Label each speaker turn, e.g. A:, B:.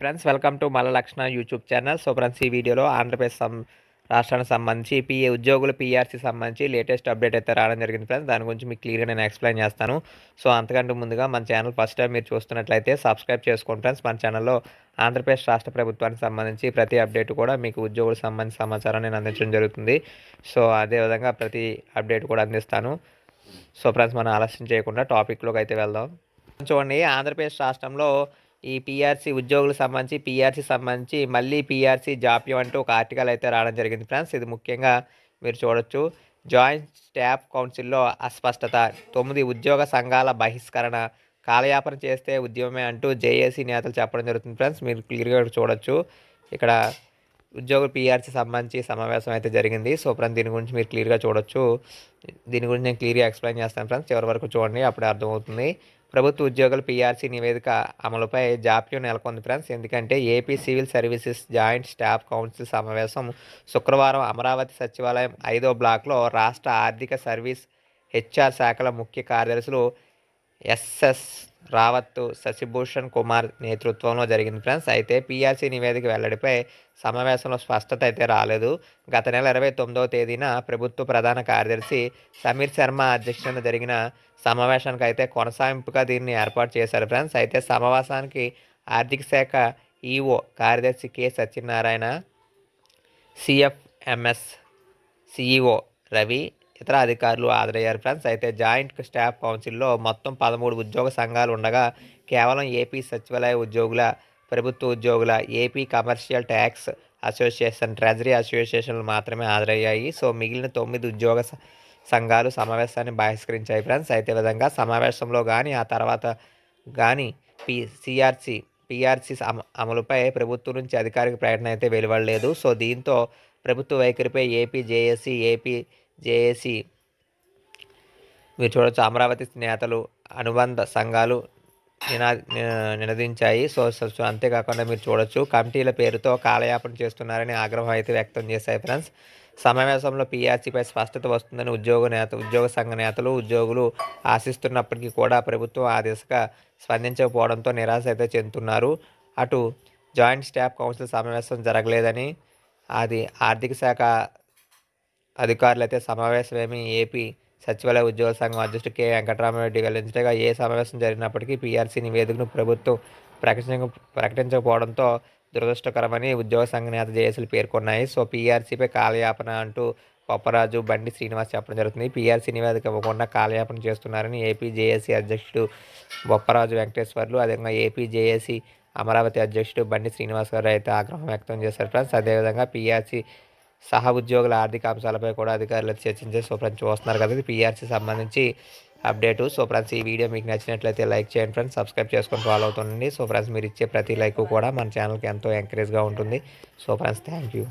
A: friends welcome to మల లక్షణ YouTube channel so friends ఈ వీడియోలో ఆంధ్రప్రదేశ్ రాష్ట్రానికి సంబంధించి పిఏ ఉద్యోగులు పీఆర్సీ సంబంధించి లేటెస్ట్ అప్డేట్ అయితే రావడం జరిగింది ఫ్రెండ్స్ దాని గురించి మీకు క్లియర్గా నేను ఎక్స్ప్లెయిన్ చేస్తాను సో అంతకంటే ముందుగా మన ఛానల్ ఫస్ట్ టైం మీరు చూస్తున్నట్లయితే సబ్స్క్రైబ్ చేసుకోండి ఫ్రెండ్స్ మన ఛానల్లో ఆంధ్రప్రదేశ్ రాష్ట్ర ప్రభుత్వానికి సంబంధించి ప్రతి అప్డేట్ కూడా మీకు ఉద్యోగులకు సంబంధించిన సమాచారం నేను అందించడం జరుగుతుంది సో అదేవిధంగా ప్రతి అప్డేట్ కూడా అందిస్తాను సో ఫ్రెండ్స్ మనం ఆలస్యం చేయకుండా టాపిక్లోకి అయితే వెళ్దాం చూడండి ఆంధ్రప్రదేశ్ రాష్ట్రంలో ఈ పిఆర్సీ ఉద్యోగులకు సంబంధించి పిఆర్సీ సంబంధించి మళ్ళీ పీఆర్సీ జాప్యం అంటూ ఒక ఆర్టికల్ అయితే రావడం జరిగింది ఫ్రెండ్స్ ఇది ముఖ్యంగా మీరు చూడొచ్చు జాయింట్ స్టాఫ్ కౌన్సిల్లో అస్పష్టత తొమ్మిది ఉద్యోగ సంఘాల బహిష్కరణ కాలయాపన చేస్తే ఉద్యమమే అంటూ జేఏసీ నేతలు చెప్పడం జరుగుతుంది ఫ్రెండ్స్ మీరు క్లియర్గా చూడొచ్చు ఇక్కడ ఉద్యోగులు పిఆర్సీ సంబంధించి సమావేశం అయితే జరిగింది సో ఫ్రెండ్స్ దీని గురించి మీరు క్లియర్గా చూడొచ్చు దీని గురించి నేను క్లియర్గా ఎక్స్ప్లెయిన్ చేస్తాను ఫ్రెండ్స్ చివరి వరకు చూడండి అప్పుడే అర్థమవుతుంది ప్రభుత్వ ఉద్యోగుల పీఆర్సీ నివేదిక అమలుపై జాప్యం నెలకొంది ఫ్రెండ్స్ ఎందుకంటే AP civil services joint staff council సమావేశం శుక్రవారం అమరావతి సచివాలయం ఐదో బ్లాక్లో రాష్ట్ర ఆర్థిక సర్వీస్ హెచ్ఆర్ శాఖల ముఖ్య కార్యదర్శులు ఎస్ఎస్ రావత్తు శశిభూషణ్ కుమార్ నేతృత్వంలో జరిగింది ఫ్రెండ్స్ అయితే పీఆర్సీ నివేదిక వెల్లడిపై సమావేశంలో స్పష్టత అయితే రాలేదు గత నెల ఇరవై తొమ్మిదవ తేదీన ప్రభుత్వ ప్రధాన కార్యదర్శి సమీర్ శర్మ అధ్యక్షతన జరిగిన సమావేశానికి అయితే కొనసాగింపుగా దీన్ని ఏర్పాటు చేశారు ఫ్రెండ్స్ అయితే సమావేశానికి ఆర్థిక శాఖ ఈఓ కార్యదర్శి K Satyanarayana CFMS CEO Ravi ఇతర అధికారులు హాజరయ్యారు ఫ్రెండ్స్ అయితే జాయింట్ స్టాఫ్ కౌన్సిల్లో మొత్తం పదమూడు ఉద్యోగ సంఘాలు ఉండగా కేవలం ఏపీ సచివాలయ ఉద్యోగుల ప్రభుత్వ ఉద్యోగుల AP commercial tax association treasury అసోసియేషన్లు మాత్రమే హాజరయ్యాయి సో మిగిలిన తొమ్మిది ఉద్యోగ సంఘాలు సమావేశాన్ని బహిష్కరించాయి ఫ్రెండ్స్ అయితే విధంగా సమావేశంలో కానీ ఆ తర్వాత కానీ పి సిఆర్సి పిఆర్సి అమలుపై ప్రభుత్వం నుంచి అధికారిక ప్రకటన అయితే వెలువడలేదు సో దీంతో ప్రభుత్వ వైఖరిపై ఏపీ జేఏసీ ఏపీ జేఏసీ మీరు చూడొచ్చు అమరావతి నేతలు అనుబంధ సంఘాలు నినా నినదించాయి సో అంతేకాకుండా మీరు చూడొచ్చు కమిటీల పేరుతో కాలయాపన చేస్తున్నారని ఆగ్రహం అయితే వ్యక్తం చేశాయి ఫ్రెండ్స్ సమావేశంలో పీఆర్సీపై స్పష్టత వస్తుందని ఉద్యోగ నేత ఉద్యోగ సంఘ నేతలు ఉద్యోగులు ఆశిస్తున్నప్పటికీ కూడా ప్రభుత్వం ఆ దిశగా స్పందించకపోవడంతో నిరాశ అయితే చెందుతున్నారు అటు జాయింట్ స్టాఫ్ కౌన్సిల్ సమావేశం జరగలేదని అది ఆర్థిక శాఖ అధికారులైతే సమావేశమేమి ఏపీ సచివాలయ ఉద్యోగ సంఘం అధ్యక్షుడు కె వెంకటరామరెడ్డి వెల్లడించగా ఏ సమావేశం జరిగినప్పటికీ పీఆర్సీ నివేదికను ప్రభుత్వం ప్రకటించ ప్రకటించకపోవడంతో దురదృష్టకరమని ఉద్యోగ సంఘ నేత జేఏసీలు పేర్కొన్నాయి సో పీఆర్సీపై కాలయాపన అంటూ పప్పరాజు బండి శ్రీనివాస్ చెప్పడం జరుగుతుంది పీఆర్సీ నివేదిక ఇవ్వకుండా కాలయాపన చేస్తున్నారని ఏపీ జేఏసీ అధ్యక్షుడు బొప్పరాజు వెంకటేశ్వర్లు అదేవిధంగా ఏపీ జేఏసీ అమరావతి అధ్యక్షుడు బండి శ్రీనివాస్ గారు అయితే ఆగ్రహం వ్యక్తం చేశారు ఫ్రెండ్స్ అదేవిధంగా పీఆర్సీ సహా ఉద్యోగుల ఆర్థిక అంశాలపై కూడా అధికారులు చర్చించే సో ఫ్రెండ్స్ చూస్తున్నారు కదా ఇది పీఆర్సీ సంబంధించి అప్డేటు సో ఫ్రెండ్స్ ఈ వీడియో మీకు నచ్చినట్లయితే లైక్ చేయండి ఫ్రెండ్స్ సబ్స్క్రైబ్ చేసుకొని ఫాలో అవుతుండండి సో ఫ్రెండ్స్ మీరు ఇచ్చే ప్రతి లైక్ కూడా మన ఛానల్కి ఎంతో ఎంకరేజ్గా ఉంటుంది సో ఫ్రెండ్స్ థ్యాంక్ యూ